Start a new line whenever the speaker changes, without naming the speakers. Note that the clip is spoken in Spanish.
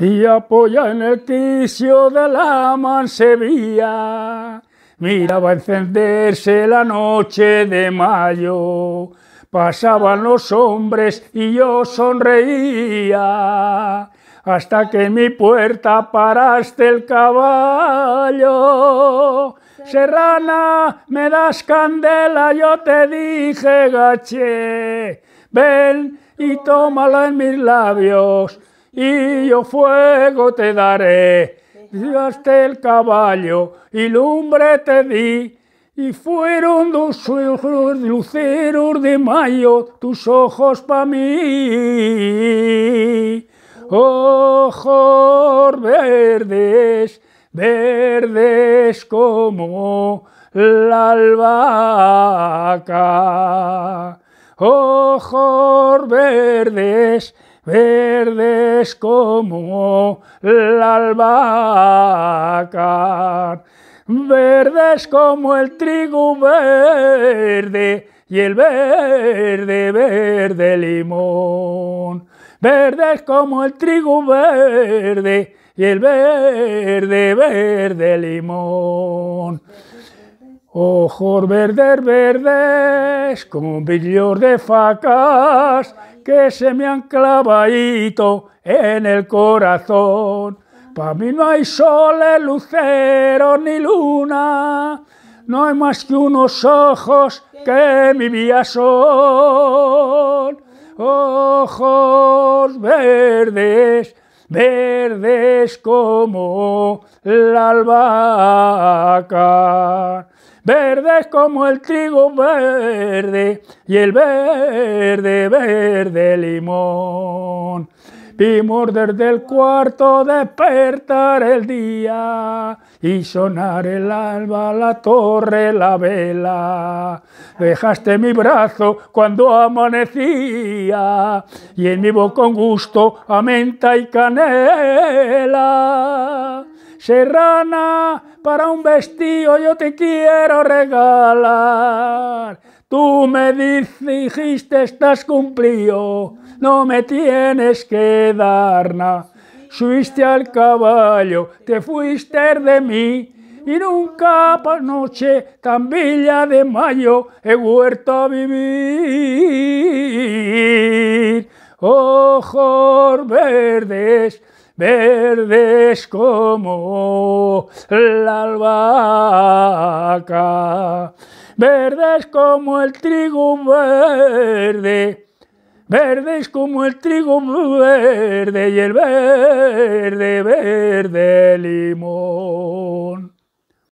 y apoya en el quicio de la mansevilla. Miraba encenderse la noche de mayo. Pasaban los hombres y yo sonreía hasta que en mi puerta paraste el caballo. Serrana, me das candela, yo te dije, gache, ven y tómala en mis labios, y yo fuego te daré. hasta el caballo y lumbre te di, y fueron dos ojos luceros de mayo, tus ojos para mí. Ojos verdes, verdes como la albahaca. Ojos verdes, verdes como la albahaca, verdes como el trigo verde y el verde, verde limón, verdes como el trigo verde y el verde, verde limón. Ojos verdes, verdes, como brillos de facas, que se me han clavadito en el corazón. Para mí no hay sol, lucero ni luna, no hay más que unos ojos que mi vida son. Ojos verdes, verdes como la albahaca verdes como el trigo verde y el verde, verde limón. Vimos desde del cuarto despertar el día y sonar el alba, la torre, la vela. Dejaste mi brazo cuando amanecía y en mi boca un gusto a menta y canela serrana, para un vestido yo te quiero regalar. Tú me dijiste, estás cumplido, no me tienes que dar nada. Subiste al caballo, te fuiste de mí, y nunca por noche tan de mayo he vuelto a vivir. Ojos verdes, verdes es como la albahaca, verdes como el trigo verde, verdes como el trigo verde y el verde, verde limón.